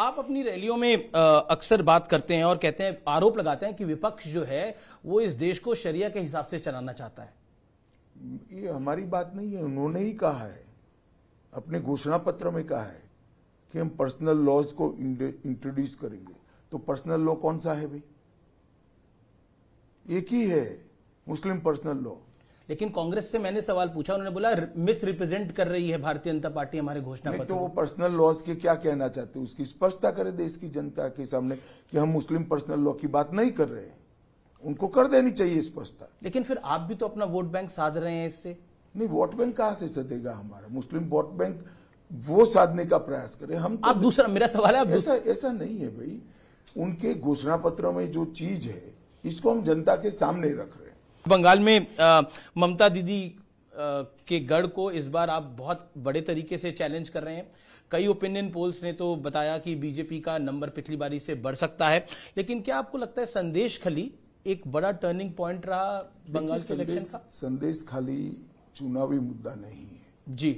आप अपनी रैलियों में अक्सर बात करते हैं और कहते हैं आरोप लगाते हैं कि विपक्ष जो है वो इस देश को शरिया के हिसाब से चलाना चाहता है ये हमारी बात नहीं है उन्होंने ही कहा है अपने घोषणा पत्र में कहा है कि हम पर्सनल लॉज को इंट्रोड्यूस करेंगे तो पर्सनल लॉ कौन सा है भाई एक ही है मुस्लिम पर्सनल लॉ लेकिन कांग्रेस से मैंने सवाल पूछा उन्होंने बोला मिस रिप्रेजेंट कर रही है भारतीय जनता पार्टी हमारे घोषणा तो पत्र तो वो पर्सनल लॉस के क्या कहना चाहते हैं उसकी स्पष्टता करें देश की जनता के सामने कि हम मुस्लिम पर्सनल लॉ की बात नहीं कर रहे हैं उनको कर देनी चाहिए स्पष्टता लेकिन फिर आप भी तो अपना वोट बैंक साध रहे हैं इससे नहीं वोट बैंक कहां से सदेगा हमारा मुस्लिम वोट बैंक वो साधने का प्रयास करें हम तो आप दूसरा मेरा सवाल है ऐसा ऐसा नहीं है भाई उनके घोषणा पत्रों में जो चीज है इसको हम जनता के सामने रख रहे हैं बंगाल में ममता दीदी के गढ़ को इस बार आप बहुत बड़े तरीके से चैलेंज कर रहे हैं कई ओपिनियन पोल्स ने तो बताया कि बीजेपी का नंबर पिछली बारी से बढ़ सकता है लेकिन क्या आपको लगता है संदेश खली एक बड़ा टर्निंग पॉइंट रहा बंगाल के इलेक्शन का संदेश खाली चुनावी मुद्दा नहीं है जी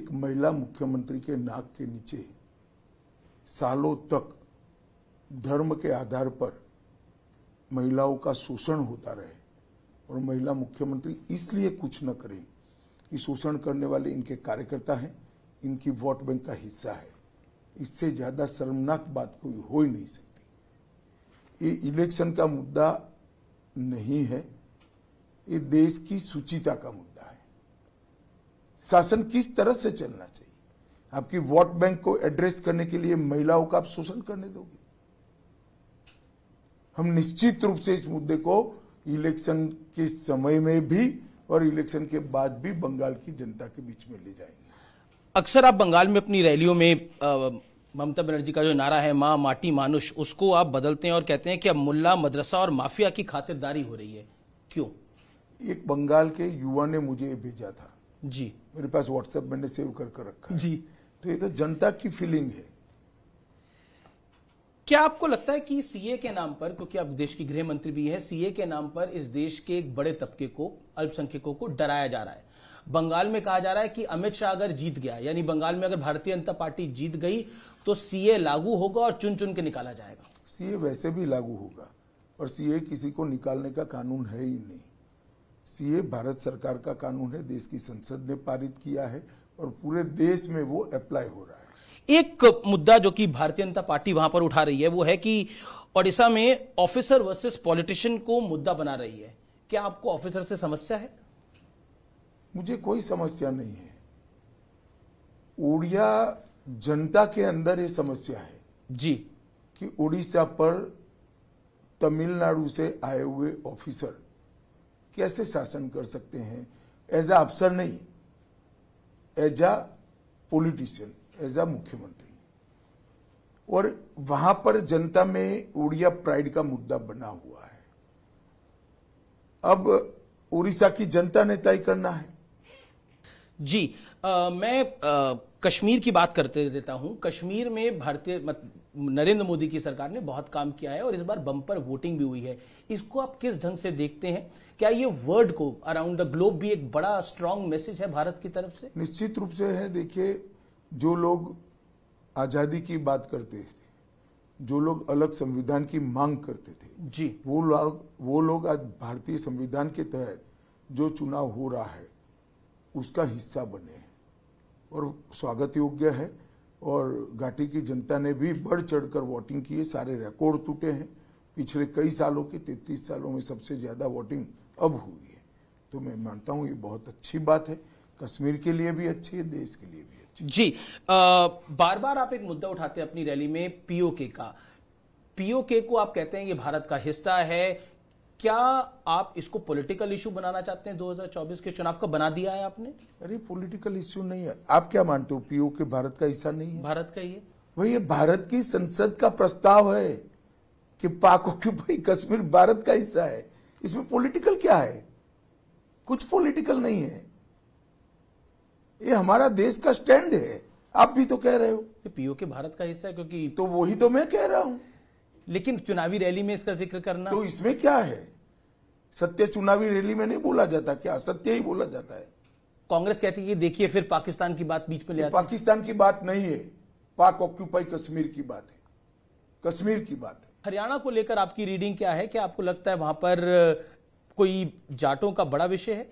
एक महिला मुख्यमंत्री के नाक के नीचे सालों तक धर्म के आधार पर महिलाओं का शोषण होता रहे और महिला मुख्यमंत्री इसलिए कुछ न करें कि शोषण करने वाले इनके कार्यकर्ता हैं इनकी वोट बैंक का हिस्सा है इससे ज़्यादा शर्मनाक बात कोई हो ही नहीं सकती ये इलेक्शन का मुद्दा नहीं है ये देश की सुचिता का मुद्दा है शासन किस तरह से चलना चाहिए आपकी वोट बैंक को एड्रेस करने के लिए महिलाओं का आप शोषण करने दोगे हम निश्चित रूप से इस मुद्दे को इलेक्शन के समय में भी और इलेक्शन के बाद भी बंगाल की जनता के बीच में ले जाएंगे अक्सर आप बंगाल में अपनी रैलियों में ममता बनर्जी का जो नारा है माँ माटी मानुष उसको आप बदलते हैं और कहते हैं कि अब मुल्ला मदरसा और माफिया की खातिरदारी हो रही है क्यों एक बंगाल के युवा ने मुझे भेजा था जी मेरे पास व्हाट्सएप मैंने सेव कर कर रखा जी तो ये तो जनता की फीलिंग है क्या आपको लगता है कि सीए के नाम पर क्योंकि आप देश की गृह मंत्री भी है सीए के नाम पर इस देश के एक बड़े तबके को अल्पसंख्यकों को डराया जा रहा है बंगाल में कहा जा रहा है कि अमित शाह अगर जीत गया यानी बंगाल में अगर भारतीय जनता पार्टी जीत गई तो सीए लागू होगा और चुन चुन के निकाला जाएगा सीए वैसे भी लागू होगा और सीए किसी को निकालने का कानून है ही नहीं सीए भारत सरकार का कानून है देश की संसद ने पारित किया है और पूरे देश में वो अप्लाई हो रहा है एक मुद्दा जो कि भारतीय जनता पार्टी वहां पर उठा रही है वो है कि ओडिशा में ऑफिसर वर्सेस पॉलिटिशियन को मुद्दा बना रही है क्या आपको ऑफिसर से समस्या है मुझे कोई समस्या नहीं है उड़िया जनता के अंदर ये समस्या है जी कि उड़ीसा पर तमिलनाडु से आए हुए ऑफिसर कैसे शासन कर सकते हैं एज अ अफसर नहीं as a politician as a मुख्यमंत्री और वहां पर जनता में उड़िया प्राइड का मुद्दा बना हुआ है अब उड़ीसा की जनता ने तय करना है जी आ, मैं आ, कश्मीर की बात करते देता हूं कश्मीर में भारतीय नरेंद्र मोदी की सरकार ने बहुत काम किया है और इस बार बम्पर वोटिंग भी हुई है इसको आप किस ढंग से देखते हैं क्या ये वर्ल्ड को अराउंड द ग्लोब भी एक बड़ा स्ट्रांग मैसेज है भारत की तरफ से निश्चित रूप से है देखिए जो लोग आज़ादी की बात करते थे जो लोग अलग संविधान की मांग करते थे जी वो लोग वो लोग आज भारतीय संविधान के तहत जो चुनाव हो रहा है उसका हिस्सा बने हैं और स्वागत योग्य है और घाटी की जनता ने भी बढ़ चढ़कर वोटिंग की है सारे रिकॉर्ड टूटे हैं पिछले कई सालों के तैतीस सालों में सबसे ज़्यादा वोटिंग अब हुई है तो मैं मानता हूँ ये बहुत अच्छी बात है कश्मीर के लिए भी अच्छी है देश के लिए भी अच्छी जी आ, बार बार आप एक मुद्दा उठाते हैं अपनी रैली में पीओके का पीओके को आप कहते हैं ये भारत का हिस्सा है क्या आप इसको पॉलिटिकल इश्यू बनाना चाहते हैं 2024 के चुनाव का बना दिया है आपने अरे पॉलिटिकल इश्यू नहीं है आप क्या मानते हो पीओके भारत का हिस्सा नहीं है भारत का ही है वही भारत की संसद का प्रस्ताव है कि पाक ऑक्यूपाई कश्मीर भारत का हिस्सा है इसमें पॉलिटिकल क्या है कुछ पॉलिटिकल नहीं है ये हमारा देश का स्टैंड है आप भी तो कह रहे हो पीओके भारत का हिस्सा है क्योंकि तो वही तो मैं कह रहा हूँ लेकिन चुनावी रैली में इसका जिक्र करना तो इसमें क्या है सत्य चुनावी रैली में नहीं बोला जाता क्या सत्य ही बोला जाता है कांग्रेस कहती है देखिए फिर पाकिस्तान की बात बीच में ले पाकिस्तान की बात नहीं है पाक ऑक्यूपाई कश्मीर की बात है कश्मीर की बात है हरियाणा को लेकर आपकी रीडिंग क्या है क्या आपको लगता है वहां पर कोई जाटों का बड़ा विषय है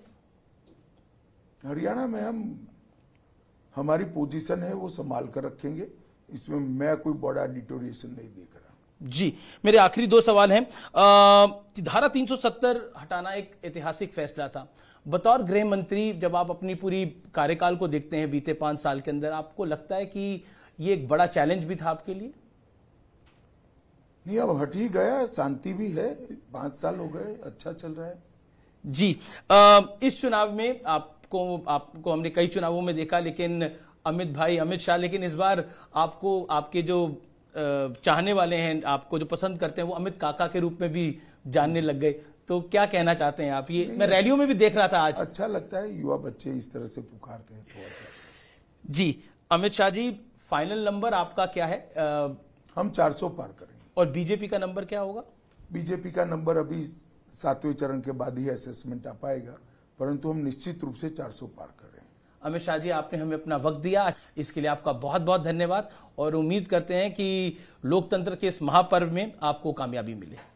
हरियाणा में हम हमारी पोजीशन है वो संभाल कर रखेंगे इसमें मैं कोई बड़ा डिटोरिएशन नहीं देख रहा जी मेरे आखिरी दो सवाल हैं धारा 370 हटाना एक ऐतिहासिक फैसला था बतौर गृह मंत्री जब आप अपनी पूरी कार्यकाल को देखते हैं बीते पांच साल के अंदर आपको लगता है कि ये एक बड़ा चैलेंज भी था आपके लिए नहीं अब हट ही गया शांति भी है पांच साल हो गए अच्छा चल रहा है जी आ, इस चुनाव में आप आपको आपको हमने कई चुनावों में देखा लेकिन अमित भाई अमित शाह लेकिन इस बार आपको आपके जो चाहने वाले हैं आपको जो पसंद करते हैं वो अमित काका के रूप में भी जानने लग गए तो क्या कहना चाहते हैं आप ये मैं अच्छा- रैलियों में भी देख रहा था आज अच्छा लगता है युवा बच्चे इस तरह से पुकारते हैं तो अच्छा। जी अमित शाह जी फाइनल नंबर आपका क्या है आ, हम 400 पार करेंगे और बीजेपी का नंबर क्या होगा बीजेपी का नंबर अभी सातवें चरण के बाद ही असेसमेंट आ पाएगा परंतु हम निश्चित रूप से 400 पार कर रहे हैं अमित शाह जी आपने हमें अपना वक्त दिया इसके लिए आपका बहुत बहुत धन्यवाद और उम्मीद करते हैं कि लोकतंत्र के इस महापर्व में आपको कामयाबी मिले